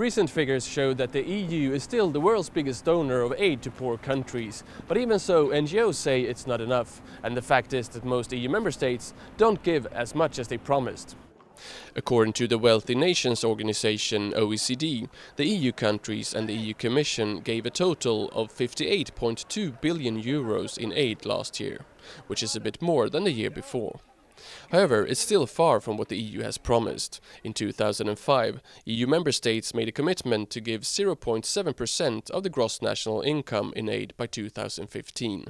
Recent figures show that the EU is still the world's biggest donor of aid to poor countries. But even so, NGOs say it's not enough. And the fact is that most EU member states don't give as much as they promised. According to the Wealthy Nations organization OECD, the EU countries and the EU Commission gave a total of 58.2 billion euros in aid last year, which is a bit more than the year before. However, it's still far from what the EU has promised. In 2005, EU member states made a commitment to give 0.7% of the gross national income in aid by 2015.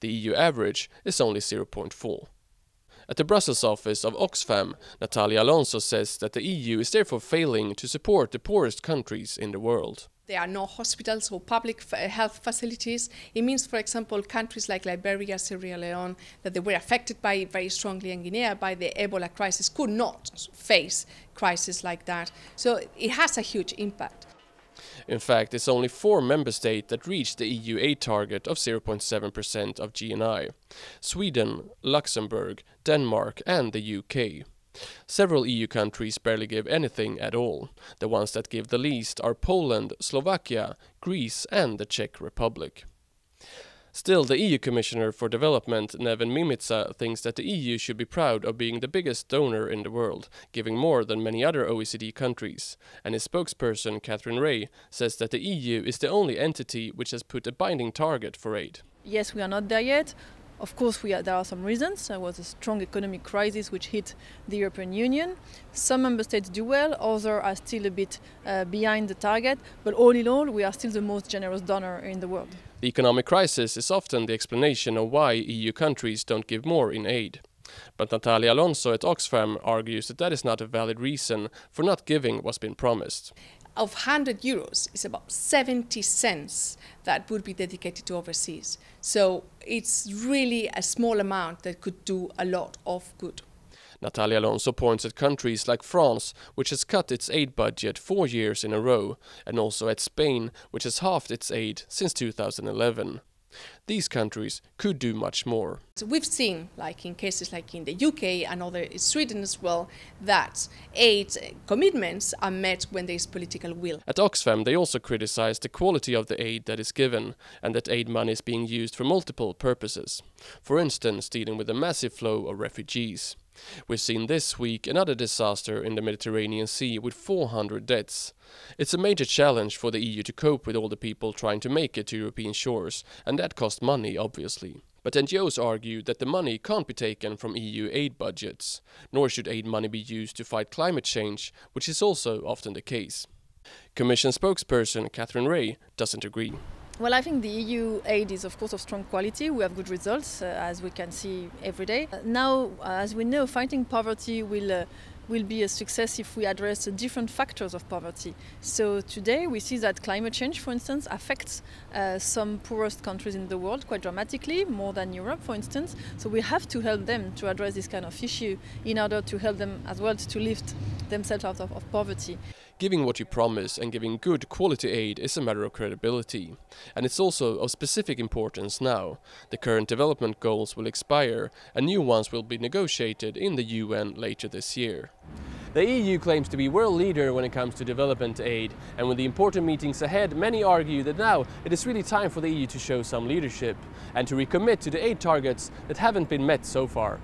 The EU average is only 0.4. At the Brussels office of Oxfam, Natalia Alonso says that the EU is therefore failing to support the poorest countries in the world there are no hospitals or public health facilities. It means, for example, countries like Liberia, Sierra Leone, that they were affected by very strongly in Guinea by the Ebola crisis, could not face crises like that. So it has a huge impact. In fact, it's only four member states that reached the EU aid target of 0.7% of GNI Sweden, Luxembourg, Denmark, and the UK. Several EU countries barely give anything at all. The ones that give the least are Poland, Slovakia, Greece and the Czech Republic. Still, the EU Commissioner for Development, Neven Mimica, thinks that the EU should be proud of being the biggest donor in the world, giving more than many other OECD countries. And his spokesperson, Catherine Ray, says that the EU is the only entity which has put a binding target for aid. Yes, we are not there yet, of course, are, there are some reasons. There was a strong economic crisis which hit the European Union. Some member states do well, others are still a bit uh, behind the target, but all in all, we are still the most generous donor in the world. The economic crisis is often the explanation of why EU countries don't give more in aid. But Natalia Alonso at Oxfam argues that that is not a valid reason for not giving what's been promised of 100 euros is about 70 cents that would be dedicated to overseas. So it's really a small amount that could do a lot of good. Natalia Alonso points at countries like France, which has cut its aid budget four years in a row, and also at Spain, which has halved its aid since 2011. These countries could do much more. So we've seen, like in cases like in the UK and other Sweden as well, that aid commitments are met when there is political will. At Oxfam, they also criticise the quality of the aid that is given and that aid money is being used for multiple purposes. For instance, dealing with a massive flow of refugees. We've seen this week another disaster in the Mediterranean Sea with 400 deaths. It's a major challenge for the EU to cope with all the people trying to make it to European shores, and that costs money, obviously. But NGOs argue that the money can't be taken from EU aid budgets, nor should aid money be used to fight climate change, which is also often the case. Commission spokesperson Catherine Ray doesn't agree. Well, I think the EU aid is, of course, of strong quality. We have good results, uh, as we can see every day. Uh, now, uh, as we know, fighting poverty will uh, will be a success if we address the different factors of poverty. So today we see that climate change, for instance, affects uh, some poorest countries in the world quite dramatically, more than Europe, for instance. So we have to help them to address this kind of issue in order to help them as well to lift themselves out of, of poverty. Giving what you promise and giving good quality aid is a matter of credibility. And it's also of specific importance now. The current development goals will expire and new ones will be negotiated in the UN later this year. The EU claims to be world leader when it comes to development aid, and with the important meetings ahead, many argue that now it is really time for the EU to show some leadership and to recommit to the aid targets that haven't been met so far.